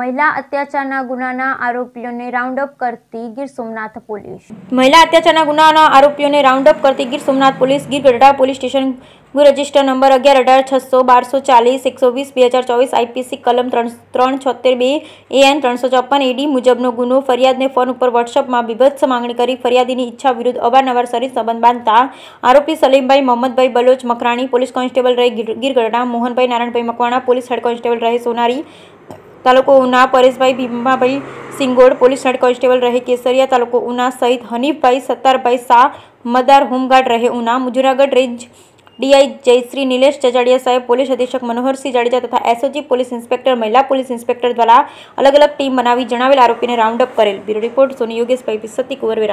મહિલા અત્યાચારના ગુનાના આરોપીઓને રાઉન્ડ અપ કરતી ગીર સોમનાથ પોલીસ મહિલા અત્યાચારના ગુનાના આરોપીઓને રાઉન્ડ અપ કરતી Gir Somnath police Gir Gadhada police station ગુ રજિસ્ટર નંબર અગિયાર અઢાર છસો બારસો ચાલીસ એકસો વીસ બે હજાર ચોવીસ આઈપીસી કલમ ત્રણ ત્રણ છોતેર બે એએન ત્રણસો ચોપન એડી મુજબનો ગુનો ફરિયાદને ફોન ઉપર વોટ્સઅપમાં બીભત્સ માંગણી કરી ફરિયાદીની ઈચ્છા વિરુદ્ધ અવારનવાર શરીર સંબંધ બાંધતા આરોપી સલીમભાઈ મોહમ્મદભાઈ બલોચ મકરાણી પોલીસ કોન્સ્ટેબલ રહે Gir Gadhada Mohanbhai Narayanbhai Makwana police head constable રહે સોનારી તાલુકો Una Pareshbhai Bhimabhai Singod police head constable રહે કેસરિયા તાલુકો ઉના સહિત હનીફભાઈ સત્તારભાઈ શાહ મદાર હોમગાર્ડ રહે ઉના મુજરાગઢ રેન્જ ડીઆઈ જયશ્રી નિલેશ જજાડિયા સાહેબ પોલીસ અધિક્ષક મનોહરસિંહ જાડેજા તથા એસઓજી પોલીસ ઇન્સ્પેક્ટર મહિલા પોલીસ ઇન્સ્પેક્ટર દ્વારા અલગ અલગ ટીમ બનાવી જણાવેલ આરોપીને રાઉન્ડઅપ કરેલ બ્યુરો રિપોર્ટ સોની યોગેશભાઈ પિસતી કુંવરવેરા